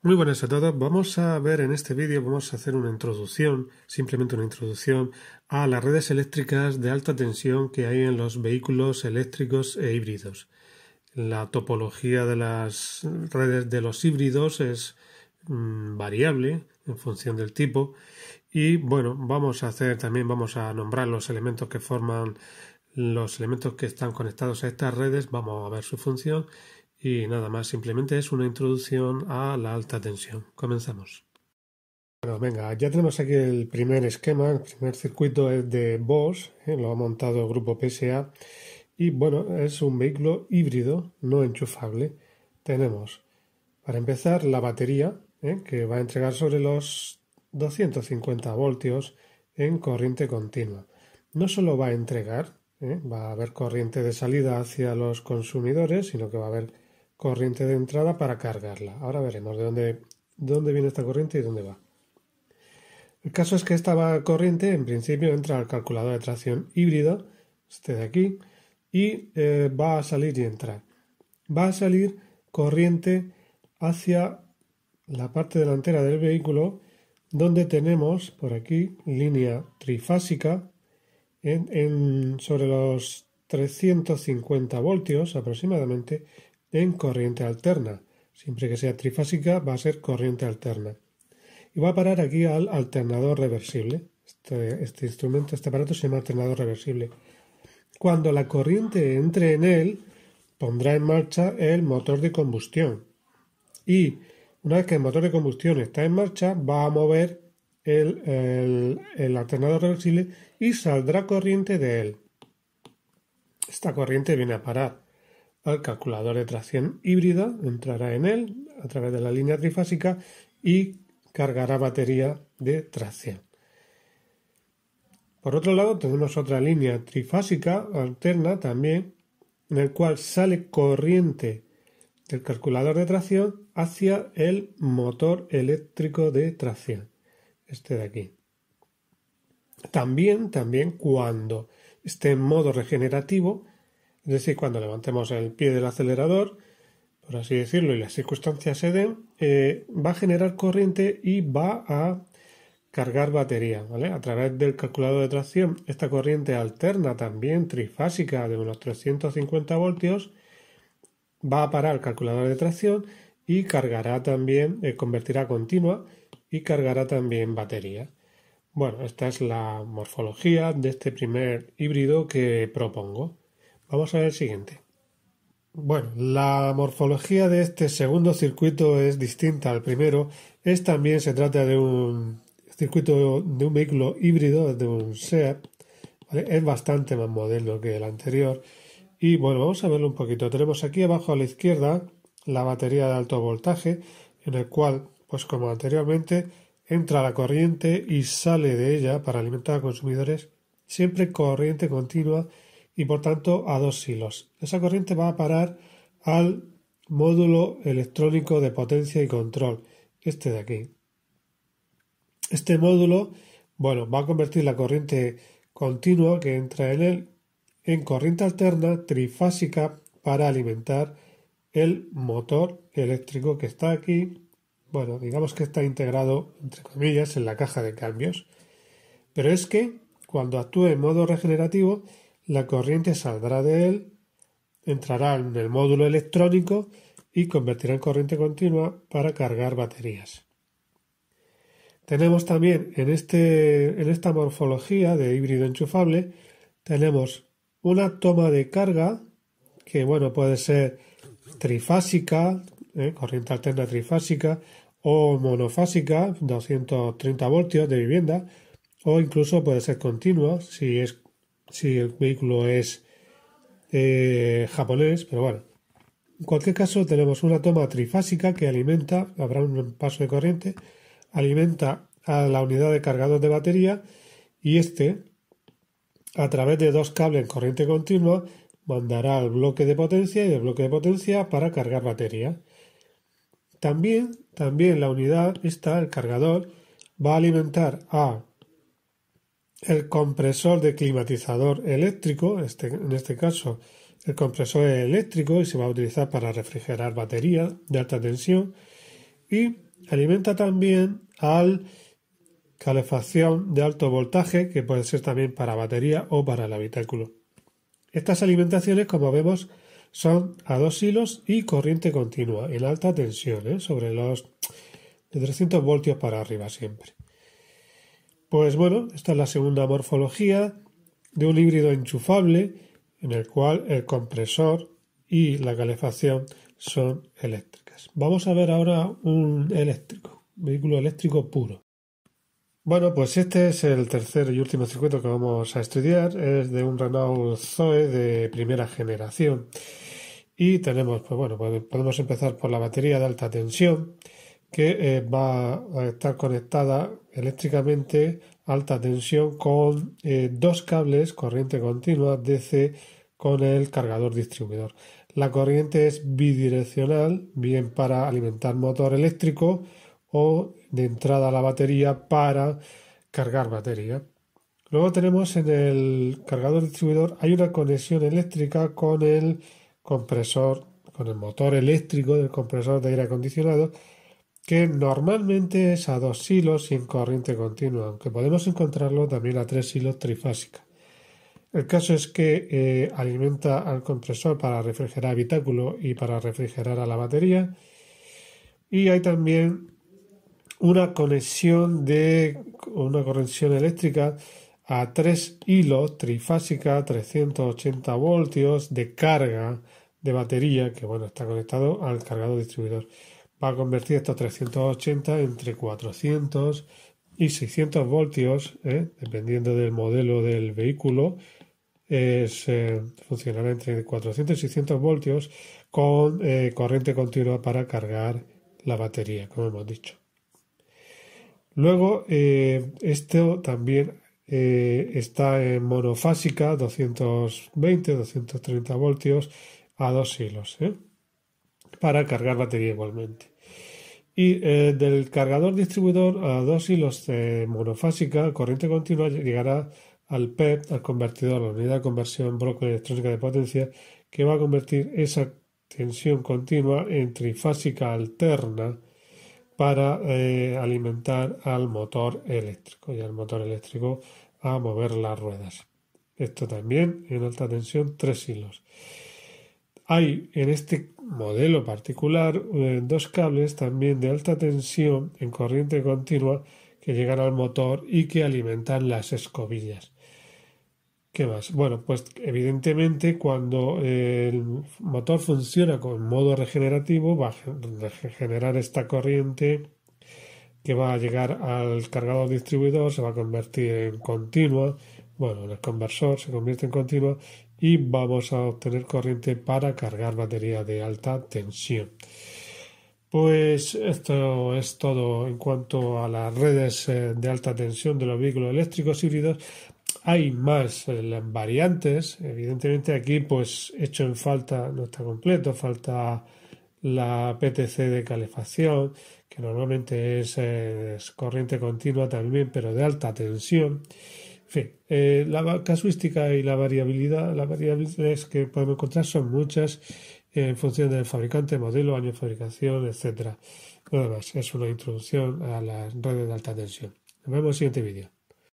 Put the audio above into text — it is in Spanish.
Muy buenas a todos. Vamos a ver en este vídeo, vamos a hacer una introducción, simplemente una introducción a las redes eléctricas de alta tensión que hay en los vehículos eléctricos e híbridos. La topología de las redes de los híbridos es mm, variable en función del tipo y bueno, vamos a hacer también, vamos a nombrar los elementos que forman los elementos que están conectados a estas redes, vamos a ver su función y nada más, simplemente es una introducción a la alta tensión. Comenzamos. Bueno, venga, ya tenemos aquí el primer esquema, el primer circuito es de Bosch, ¿eh? lo ha montado el grupo PSA y bueno, es un vehículo híbrido, no enchufable. Tenemos, para empezar, la batería ¿eh? que va a entregar sobre los 250 voltios en corriente continua. No solo va a entregar, ¿eh? va a haber corriente de salida hacia los consumidores, sino que va a haber corriente de entrada para cargarla. Ahora veremos de dónde, dónde viene esta corriente y dónde va. El caso es que esta corriente en principio entra al calculador de tracción híbrido, este de aquí, y eh, va a salir y entrar. Va a salir corriente hacia la parte delantera del vehículo donde tenemos por aquí línea trifásica sobre los 350 voltios aproximadamente en corriente alterna. Siempre que sea trifásica va a ser corriente alterna. Y va a parar aquí al alternador reversible. Este, este, instrumento, este aparato se llama alternador reversible. Cuando la corriente entre en él, pondrá en marcha el motor de combustión. Y una vez que el motor de combustión está en marcha, va a mover el, alternador reversible y saldrá corriente de él. Esta corriente viene a parar al calculador de tracción híbrida, entrará en él a través de la línea trifásica y cargará batería de tracción. Por otro lado, tenemos otra línea trifásica alterna también, en el cual sale corriente del calculador de tracción hacia el motor eléctrico de tracción, este de aquí. También, también cuando esté en modo regenerativo, es decir, cuando levantemos el pie del acelerador, por así decirlo, y las circunstancias se den, eh, va a generar corriente y va a cargar batería, A través del calculador de tracción, esta corriente alterna también, trifásica, de unos 350 voltios, va a parar el calculador de tracción y cargará también, eh, convertirá continua y cargará también batería. Bueno, esta es la morfología de este primer híbrido que propongo. Vamos a ver el siguiente. Bueno, la morfología de este segundo circuito es distinta al primero. Es también se trata de un circuito de un vehículo híbrido, de un SEAP. Es bastante más moderno que el anterior. Y bueno, vamos a verlo un poquito. Tenemos aquí abajo a la izquierda la batería de alto voltaje, en el cual, pues como anteriormente, entra la corriente y sale de ella para alimentar a consumidores, siempre corriente continua y por tanto a dos hilos. Esa corriente va a parar al módulo electrónico de potencia y control, este de aquí. Este módulo, bueno, va a convertir la corriente continua que entra en él en corriente alterna trifásica para alimentar el motor eléctrico que está aquí. Bueno, digamos que está integrado, entre comillas, en la caja de cambios. Pero es que cuando actúe en modo regenerativo, la corriente saldrá de él, entrará en el módulo electrónico y convertirá en corriente continua para cargar baterías. Tenemos también en, este, en esta morfología de híbrido enchufable, tenemos una toma de carga que bueno, puede ser trifásica, ¿eh? corriente alterna trifásica o monofásica, 230 voltios de vivienda, o incluso puede ser continua si es si el vehículo es eh, japonés, pero bueno. En cualquier caso, tenemos una toma trifásica que alimenta, habrá un paso de corriente, alimenta a la unidad de cargador de batería y este, a través de dos cables en corriente continua, mandará al bloque de potencia y el bloque de potencia para cargar batería. También, también la unidad, está el cargador, va a alimentar a el compresor de climatizador eléctrico, este, en este caso el compresor es eléctrico y se va a utilizar para refrigerar baterías de alta tensión y alimenta también al calefacción de alto voltaje que puede ser también para batería o para el habitáculo. Estas alimentaciones, como vemos, son a dos hilos y corriente continua en alta tensión, ¿eh? sobre los de 300 voltios para arriba siempre. Pues bueno, esta es la segunda morfología de un híbrido enchufable en el cual el compresor y la calefacción son eléctricas. Vamos a ver ahora un eléctrico, un vehículo eléctrico puro. Bueno, pues este es el tercer y último circuito que vamos a estudiar. Es de un Renault Zoe de primera generación. Y tenemos, pues bueno, podemos empezar por la batería de alta tensión que eh, va a estar conectada eléctricamente a alta tensión con eh, dos cables corriente continua DC con el cargador distribuidor. La corriente es bidireccional, bien para alimentar motor eléctrico o de entrada a la batería para cargar batería. Luego tenemos en el cargador distribuidor hay una conexión eléctrica con el compresor, con el motor eléctrico del compresor de aire acondicionado que normalmente es a dos hilos y en corriente continua, aunque podemos encontrarlo también a tres hilos trifásica. El caso es que eh, alimenta al compresor para refrigerar habitáculo y para refrigerar a la batería. Y hay también una conexión de una conexión eléctrica a tres hilos trifásica 380 voltios de carga de batería que bueno está conectado al cargador distribuidor va a convertir estos 380 entre 400 y 600 voltios, ¿eh? dependiendo del modelo del vehículo, eh, funcionará entre 400 y 600 voltios con eh, corriente continua para cargar la batería, como hemos dicho. Luego, esto también está en monofásica, 220, 230 voltios a dos hilos para cargar batería igualmente. Y eh, del cargador distribuidor a dos hilos monofásica, corriente continua, llegará al PEP, al convertidor, la unidad de conversión brócoli electrónica de potencia, que va a convertir esa tensión continua en trifásica alterna para eh, alimentar al motor eléctrico y al motor eléctrico a mover las ruedas. Esto también en alta tensión, tres hilos. Hay en este modelo particular eh, dos cables también de alta tensión en corriente continua que llegan al motor y que alimentan las escobillas. ¿Qué más? Bueno, pues evidentemente cuando eh, el motor funciona con modo regenerativo va a generar esta corriente que va a llegar al cargador distribuidor, se va a convertir en continua, bueno, el conversor se convierte en continua y vamos a obtener corriente para cargar batería de alta tensión. Pues esto es todo en cuanto a las redes eh, de alta tensión de los vehículos eléctricos híbridos. Hay más eh, variantes, evidentemente aquí pues hecho en falta, no está completo, falta la PTC de calefacción, que normalmente eh, es corriente continua también, pero de alta tensión. En eh, fin, la casuística y la variabilidad, las variables que podemos encontrar son muchas eh, en función del fabricante, modelo, año de fabricación, etc. Nada más, es una introducción a las redes de alta tensión. Nos vemos en el siguiente vídeo.